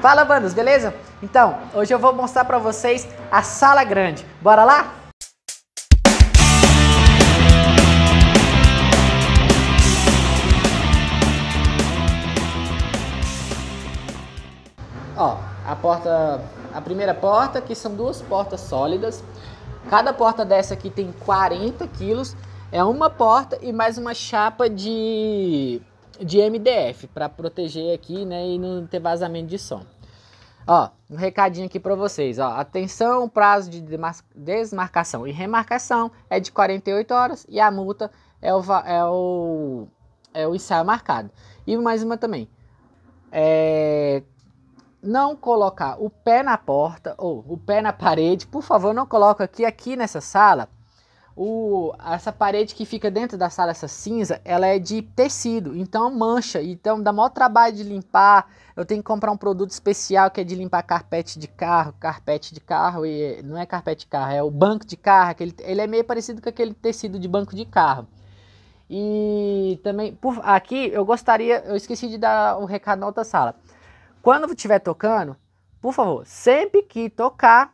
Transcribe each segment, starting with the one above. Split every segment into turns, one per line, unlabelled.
Fala, bandos, beleza? Então, hoje eu vou mostrar para vocês a sala grande. Bora lá? Ó, a porta, a primeira porta, que são duas portas sólidas. Cada porta dessa aqui tem 40 quilos. É uma porta e mais uma chapa de de MDF para proteger aqui, né, e não ter vazamento de som. Ó, um recadinho aqui para vocês, ó. Atenção, prazo de desmarcação e remarcação é de 48 horas e a multa é o é o, é o ensaio marcado. E mais uma também. É, não colocar o pé na porta ou o pé na parede, por favor, não coloca aqui aqui nessa sala o, essa parede que fica dentro da sala, essa cinza, ela é de tecido, então é mancha, então dá maior trabalho de limpar. Eu tenho que comprar um produto especial que é de limpar carpete de carro, carpete de carro, e não é carpete de carro, é o banco de carro, aquele, ele é meio parecido com aquele tecido de banco de carro. E também, por, aqui eu gostaria, eu esqueci de dar o um recado na outra sala. Quando estiver tocando, por favor, sempre que tocar,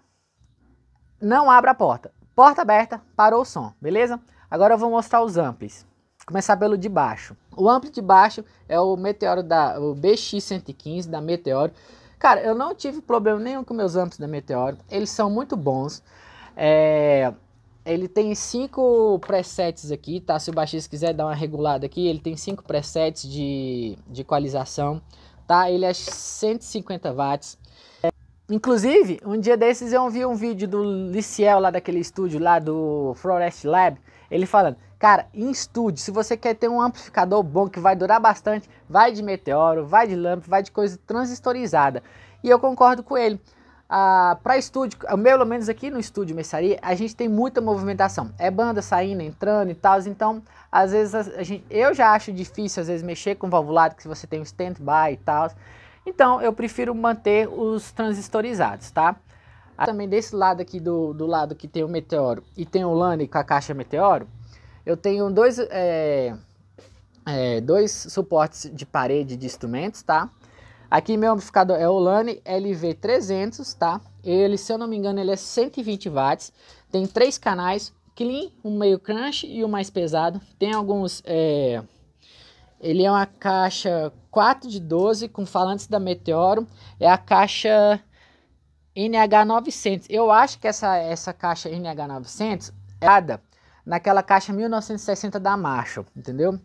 não abra a porta. Porta aberta, parou o som, beleza? Agora eu vou mostrar os amps. começar pelo de baixo. O amplo de baixo é o Meteoro da o BX115 da Meteoro. Cara, eu não tive problema nenhum com meus amps da Meteoro. Eles são muito bons. É, ele tem cinco presets aqui, tá? Se o baixista quiser dar uma regulada aqui, ele tem cinco presets de, de equalização, tá? Ele é 150 watts. É, Inclusive, um dia desses eu vi um vídeo do Liciel lá daquele estúdio lá do Forest Lab, ele falando, cara, em estúdio, se você quer ter um amplificador bom que vai durar bastante, vai de meteoro, vai de lâmpada, vai de coisa transistorizada. E eu concordo com ele. Ah, para estúdio, pelo menos aqui no estúdio Messaria, a gente tem muita movimentação. É banda saindo, entrando e tal. Então, às vezes, a gente, eu já acho difícil, às vezes, mexer com o valvulado, que se você tem um stand-by e tal. Então eu prefiro manter os transistorizados, tá? Também desse lado aqui, do, do lado que tem o meteoro e tem o LAN com a caixa meteoro, eu tenho dois, é, é, dois suportes de parede de instrumentos, tá? Aqui meu amplificador é o LAN LV300, tá? Ele, se eu não me engano, ele é 120 watts, tem três canais, clean, um meio crunch e o um mais pesado. Tem alguns... É, ele é uma caixa 4 de 12 com falantes da Meteoro. É a caixa NH900. Eu acho que essa, essa caixa NH900 é dada naquela caixa 1960 da Marshall, entendeu?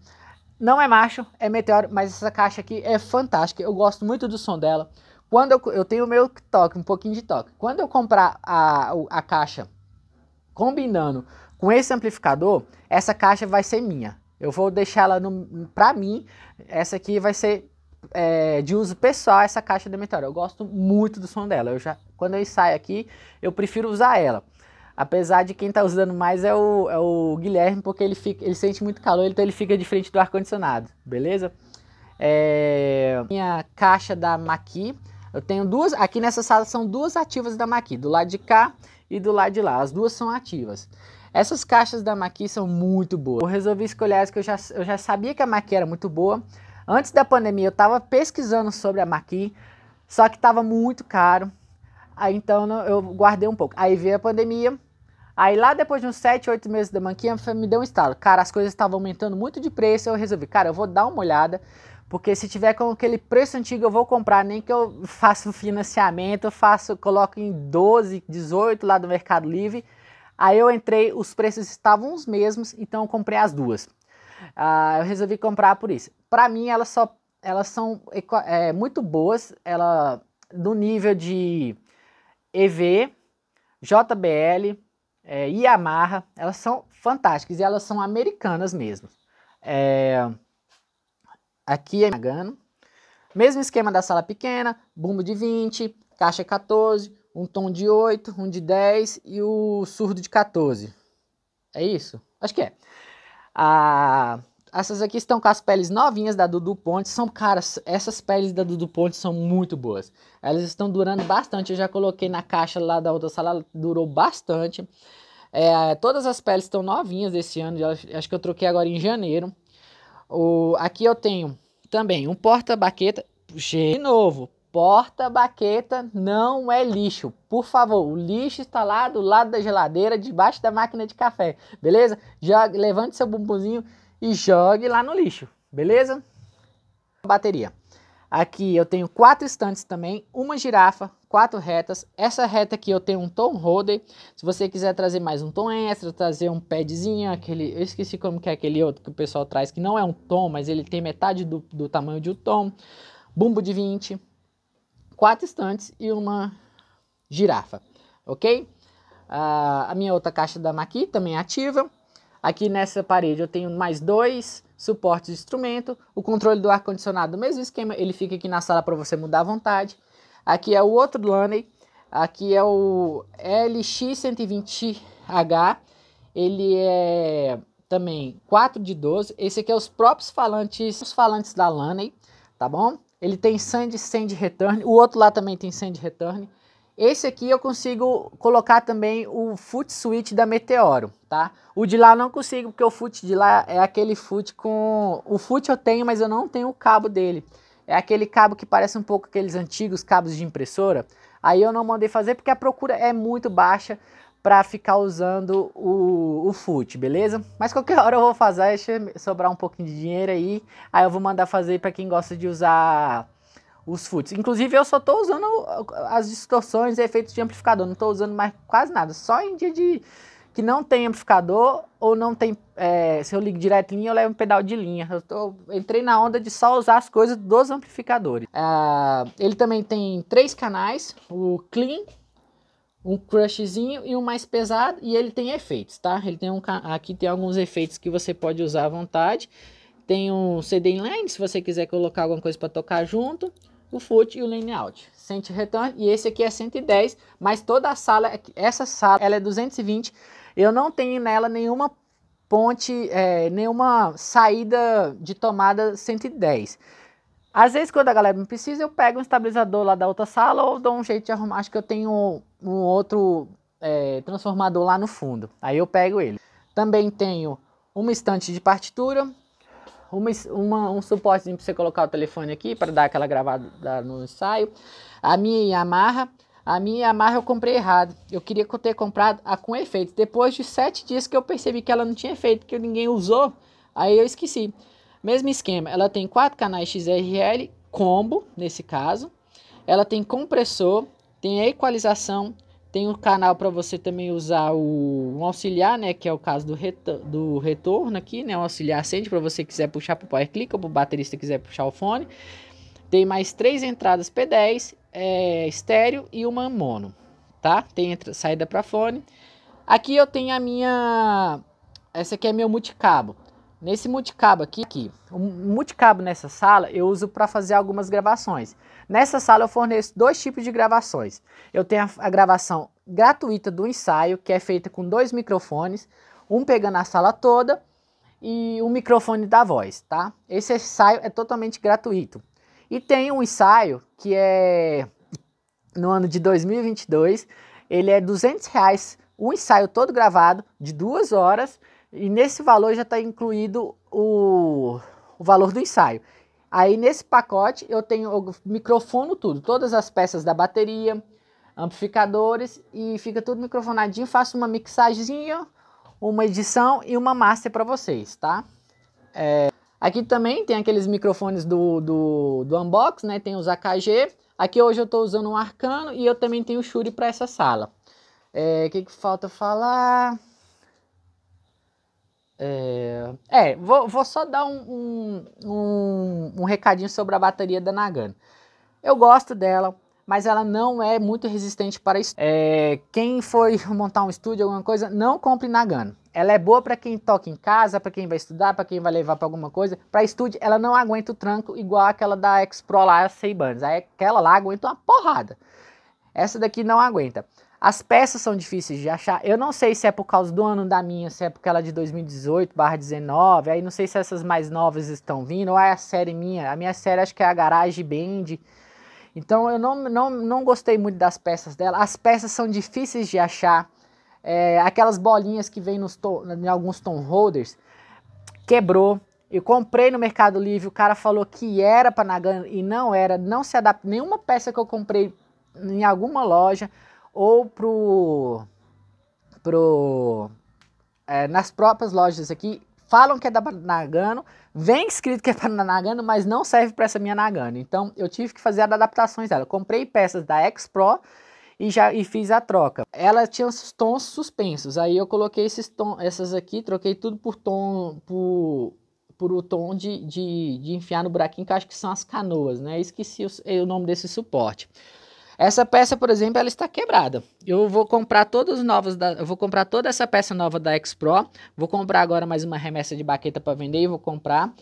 Não é Marshall, é Meteoro, mas essa caixa aqui é fantástica. Eu gosto muito do som dela. Quando eu, eu tenho o meu toque, um pouquinho de toque. Quando eu comprar a, a caixa combinando com esse amplificador, essa caixa vai ser minha. Eu vou deixar ela para mim. Essa aqui vai ser é, de uso pessoal, essa caixa da Meteora. Eu gosto muito do som dela. Eu já, quando eu saio aqui, eu prefiro usar ela. Apesar de quem está usando mais é o, é o Guilherme, porque ele, fica, ele sente muito calor, então ele fica de frente do ar-condicionado, beleza? É, minha caixa da Maqui, eu tenho duas, aqui nessa sala são duas ativas da Maqui, do lado de cá e do lado de lá, as duas são ativas. Essas caixas da Maqui são muito boas. Eu resolvi escolher as que eu já, eu já sabia que a Maqui era muito boa. Antes da pandemia eu estava pesquisando sobre a Maqui, só que estava muito caro. Aí, então eu guardei um pouco. Aí veio a pandemia. Aí lá depois de uns 7, 8 meses da Maqui, me deu um estalo. Cara, as coisas estavam aumentando muito de preço. Eu resolvi, cara, eu vou dar uma olhada. Porque se tiver com aquele preço antigo, eu vou comprar, nem que eu faça o financiamento, eu faço, coloco em 12, 18 lá do Mercado Livre. Aí eu entrei, os preços estavam os mesmos, então eu comprei as duas. Ah, eu resolvi comprar por isso. Para mim, elas só elas são é, muito boas, ela do nível de EV, JBL, é, Yamaha, elas são fantásticas e elas são americanas mesmo. É, aqui é Nagano, mesmo esquema da sala pequena, bumbo de 20, caixa 14, um tom de 8, um de 10 e o surdo de 14. É isso? Acho que é. Ah, essas aqui estão com as peles novinhas da Dudu Pontes. São, caras, essas peles da Dudu Pontes são muito boas. Elas estão durando bastante. Eu já coloquei na caixa lá da outra sala, durou bastante. É, todas as peles estão novinhas desse ano. Acho que eu troquei agora em janeiro. O, aqui eu tenho também um porta-baqueta de novo, Porta-baqueta não é lixo. Por favor, o lixo está lá do lado da geladeira, debaixo da máquina de café, beleza? Jogue, levante seu bumbuzinho e jogue lá no lixo, beleza? Bateria. Aqui eu tenho quatro estantes também, uma girafa, quatro retas. Essa reta aqui eu tenho um tom holder. Se você quiser trazer mais um tom extra, trazer um padzinho, aquele, eu esqueci como que é aquele outro que o pessoal traz, que não é um tom, mas ele tem metade do, do tamanho de um tom. Bumbo de 20, quatro estantes e uma girafa, ok? Ah, a minha outra caixa da Maqui também é ativa. Aqui nessa parede eu tenho mais dois suportes de instrumento. O controle do ar-condicionado, mesmo esquema, ele fica aqui na sala para você mudar à vontade. Aqui é o outro Laney, aqui é o LX120H, ele é também 4 de 12. Esse aqui é os próprios falantes, os falantes da Laney, tá bom? Ele tem sand, sand return. O outro lá também tem sand return. Esse aqui eu consigo colocar também o foot switch da Meteoro, tá? O de lá não consigo, porque o foot de lá é aquele foot com... O foot eu tenho, mas eu não tenho o cabo dele. É aquele cabo que parece um pouco aqueles antigos cabos de impressora. Aí eu não mandei fazer porque a procura é muito baixa para ficar usando o, o FUT, beleza? Mas qualquer hora eu vou fazer, deixa sobrar um pouquinho de dinheiro aí, aí eu vou mandar fazer para quem gosta de usar os FUTs. Inclusive eu só tô usando as distorções e efeitos de amplificador, não tô usando mais quase nada, só em dia de que não tem amplificador ou não tem, é, se eu ligo direto em linha, eu levo um pedal de linha. Eu tô, entrei na onda de só usar as coisas dos amplificadores. Ah, ele também tem três canais, o clean, um crushzinho e um mais pesado e ele tem efeitos, tá? Ele tem um aqui tem alguns efeitos que você pode usar à vontade. Tem um CD inline se você quiser colocar alguma coisa para tocar junto, o foot e o line out. 100 return e esse aqui é 110, mas toda a sala é essa sala ela é 220. Eu não tenho nela nenhuma ponte, é, nenhuma saída de tomada 110. Às vezes, quando a galera não precisa, eu pego um estabilizador lá da outra sala ou dou um jeito de arrumar. Acho que eu tenho um, outro é, transformador lá no fundo. Aí eu pego ele. Também tenho uma estante de partitura, uma, uma um suporte para você colocar o telefone aqui para dar aquela gravada no ensaio. A minha Yamaha. A minha Yamaha eu comprei errado. Eu queria ter comprado a com efeito. Depois de sete dias que eu percebi que ela não tinha efeito, que ninguém usou, aí eu esqueci. Mesmo esquema, ela tem quatro canais XRL, combo nesse caso. Ela tem compressor, tem a equalização, tem um canal para você também usar o um auxiliar, né, que é o caso do, retor do retorno aqui, né, um auxiliar acende para você quiser puxar para o power click ou para o baterista quiser puxar o fone. Tem mais três entradas P10, é, estéreo e uma mono, tá? Tem saída para fone. Aqui eu tenho a minha, essa aqui é meu multicabo. Nesse multicabo aqui, aqui, o multicabo nessa sala eu uso para fazer algumas gravações. Nessa sala eu forneço dois tipos de gravações. Eu tenho a, a gravação gratuita do ensaio, que é feita com dois microfones, um pegando a sala toda e o um microfone da voz, tá? Esse ensaio é totalmente gratuito. E tem um ensaio que é no ano de 2022, ele é 200 reais, um ensaio todo gravado de duas horas e nesse valor já está incluído o, o valor do ensaio. Aí nesse pacote eu tenho o microfone tudo, todas as peças da bateria, amplificadores e fica tudo microfonadinho. Faço uma mixaginha, uma edição e uma master para vocês, tá? É, aqui também tem aqueles microfones do, do, do Unbox, né? Tem os AKG. Aqui hoje eu estou usando um Arcano e eu também tenho o Shure para essa sala. O é, que, que falta falar? É, é, vou, vou, só dar um, um, um, um recadinho sobre a bateria da Nagano. Eu gosto dela, mas ela não é muito resistente para isso. É, quem for montar um estúdio, alguma coisa, não compre Nagano. Ela é boa para quem toca em casa, para quem vai estudar, para quem vai levar para alguma coisa. Para estúdio, ela não aguenta o tranco igual aquela da X-Pro lá, a Seibanes. Aquela lá aguenta uma porrada. Essa daqui não aguenta. As peças são difíceis de achar. Eu não sei se é por causa do ano da minha, se é porque ela é de 2018/19. Aí não sei se essas mais novas estão vindo ou é a série minha. A minha série acho que é a Garage Band. Então eu não, não, não gostei muito das peças dela. As peças são difíceis de achar. É, aquelas bolinhas que vem nos em alguns tom holders quebrou. Eu comprei no Mercado Livre, o cara falou que era para Nagano e não era, não se adapta. Nenhuma peça que eu comprei em alguma loja ou pro. pro é, nas próprias lojas aqui, falam que é da Nagano, vem escrito que é para Nagano, mas não serve para essa minha Nagano. Então eu tive que fazer adaptações dela. comprei peças da X Pro e já e fiz a troca. Ela tinha os tons suspensos, aí eu coloquei esses tons essas aqui, troquei tudo por tom por, por o tom de, de, de enfiar no buraquinho, que acho que são as canoas, né? Esqueci o, o nome desse suporte. Essa peça, por exemplo, ela está quebrada. Eu vou comprar todos novos, da, eu vou comprar toda essa peça nova da X Pro, vou comprar agora mais uma remessa de baqueta para vender e vou comprar.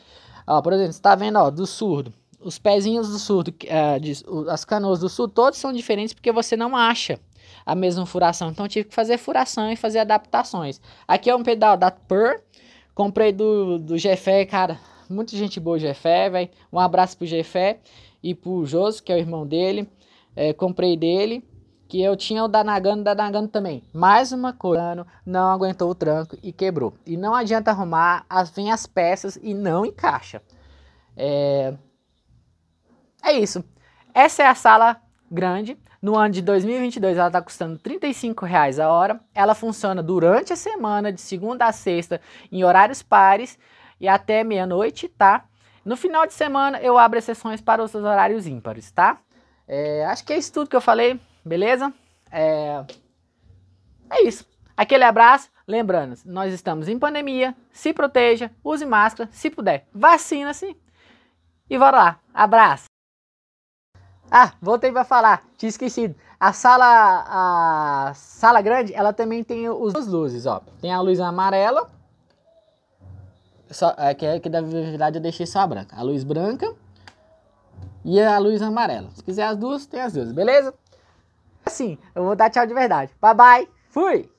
Ó, por exemplo, está vendo, ó, do surdo. Os pezinhos do surdo, uh, de, uh, as canoas do surdo, todos são diferentes porque você não acha a mesma furação. Então tive que fazer furação e fazer adaptações. Aqui é um pedal da Pur, comprei do do Jefé, cara, muita gente boa Jefé, velho. Um abraço pro Jefé e pro Joso, que é o irmão dele é, comprei dele, que eu tinha o da Nagano, da Nagano também. Mais uma coisa, não aguentou o tranco e quebrou. E não adianta arrumar, as, vem as peças e não encaixa. É... é isso. Essa é a sala grande. No ano de 2022 ela está custando R$ reais a hora. Ela funciona durante a semana, de segunda a sexta, em horários pares e até meia-noite, tá? No final de semana eu abro exceções para os horários ímpares, tá? É, acho que é isso tudo que eu falei, beleza? É, é isso. Aquele abraço. Lembrando, nós estamos em pandemia. Se proteja, use máscara, se puder, vacina-se. E bora lá. Abraço. Ah, voltei para falar, tinha esquecido. A sala, a sala grande, ela também tem as luzes, ó. Tem a luz amarela, só, é, que, é que da verdade eu deixei só a branca. A luz branca e a luz amarela. Se quiser as duas, tem as duas, beleza? Assim, eu vou dar tchau de verdade. Bye bye, fui!